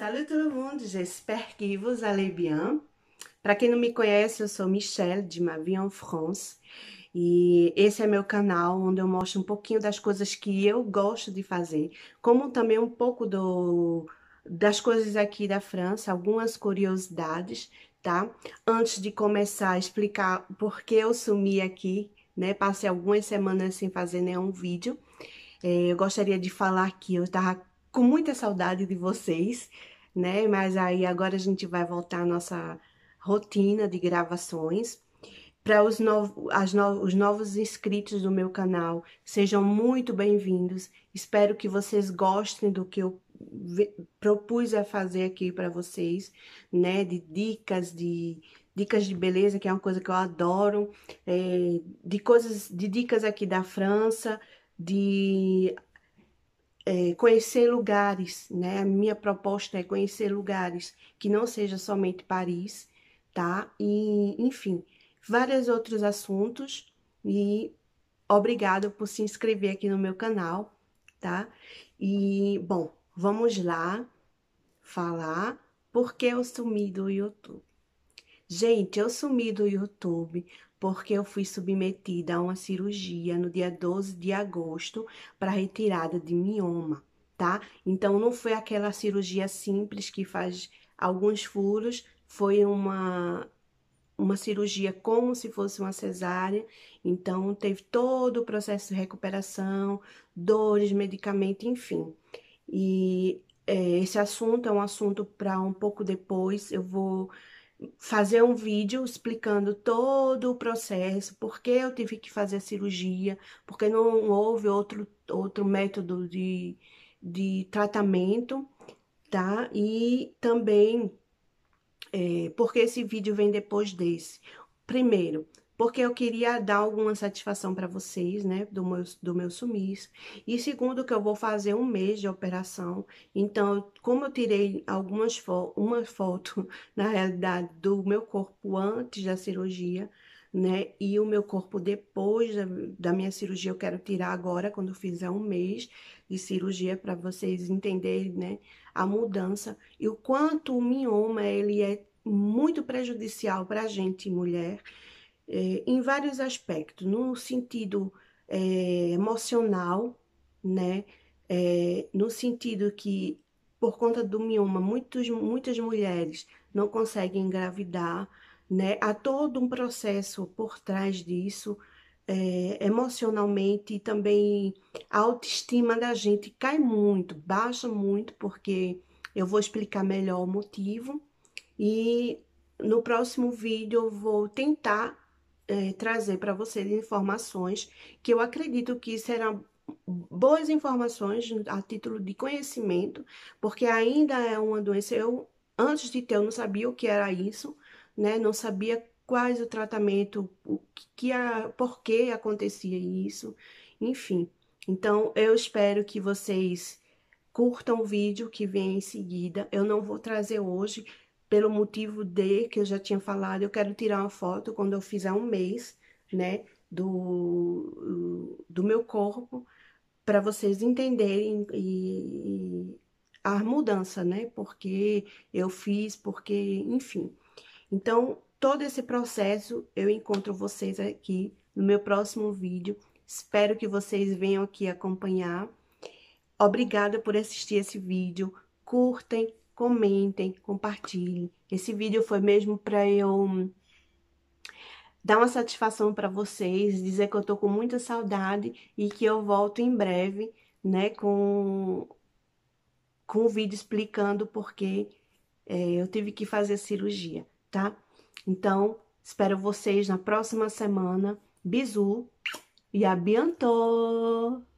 Salut tout le monde, j'espère que vous allez bien. Para quem não me conhece, eu sou Michelle de Mavion France e esse é meu canal onde eu mostro um pouquinho das coisas que eu gosto de fazer, como também um pouco do das coisas aqui da França, algumas curiosidades, tá? Antes de começar a explicar por que eu sumi aqui, né? Passei algumas semanas sem fazer nenhum vídeo. É, eu gostaria de falar que eu estava com muita saudade de vocês, né? Mas aí agora a gente vai voltar à nossa rotina de gravações. Para os, no, os novos inscritos do meu canal, sejam muito bem-vindos. Espero que vocês gostem do que eu propus a fazer aqui para vocês, né? De dicas, de dicas de beleza, que é uma coisa que eu adoro, é, de coisas, de dicas aqui da França, de é, conhecer lugares, né? A minha proposta é conhecer lugares que não seja somente Paris, tá? E, enfim, vários outros assuntos e obrigado por se inscrever aqui no meu canal, tá? E, bom, vamos lá falar por que eu sumi do YouTube. Gente, eu sumi do YouTube porque eu fui submetida a uma cirurgia no dia 12 de agosto para retirada de mioma, tá? Então não foi aquela cirurgia simples que faz alguns furos, foi uma uma cirurgia como se fosse uma cesárea, então teve todo o processo de recuperação, dores, medicamento, enfim. E é, esse assunto é um assunto para um pouco depois, eu vou fazer um vídeo explicando todo o processo, por que eu tive que fazer a cirurgia, porque não houve outro, outro método de, de tratamento, tá? E também, é, porque esse vídeo vem depois desse. Primeiro, porque eu queria dar alguma satisfação para vocês, né, do meu, do meu sumiço. E segundo, que eu vou fazer um mês de operação. Então, como eu tirei algumas fo uma foto, na realidade, do meu corpo antes da cirurgia, né, e o meu corpo depois da, da minha cirurgia, eu quero tirar agora, quando fizer um mês de cirurgia, para vocês entenderem, né, a mudança e o quanto o mioma, ele é muito prejudicial para a gente, mulher, é, em vários aspectos, no sentido é, emocional, né? É, no sentido que, por conta do mioma, muitos, muitas mulheres não conseguem engravidar, né? Há todo um processo por trás disso, é, emocionalmente, e também a autoestima da gente cai muito, baixa muito, porque eu vou explicar melhor o motivo. E no próximo vídeo eu vou tentar é, trazer para vocês informações que eu acredito que serão boas informações a título de conhecimento, porque ainda é uma doença. Eu, antes de ter, eu não sabia o que era isso, né? Não sabia quais o tratamento, o que a, por que acontecia isso, enfim. Então, eu espero que vocês curtam o vídeo que vem em seguida. Eu não vou trazer hoje pelo motivo de que eu já tinha falado, eu quero tirar uma foto quando eu fizer um mês, né, do, do meu corpo, para vocês entenderem e, e a mudança, né, porque eu fiz, porque, enfim. Então, todo esse processo eu encontro vocês aqui no meu próximo vídeo. Espero que vocês venham aqui acompanhar. Obrigada por assistir esse vídeo. Curtem, comentem, compartilhem. Esse vídeo foi mesmo para eu hum, dar uma satisfação para vocês, dizer que eu tô com muita saudade e que eu volto em breve, né, com com o vídeo explicando porque é, eu tive que fazer cirurgia, tá? Então, espero vocês na próxima semana. Bisu e abiantou!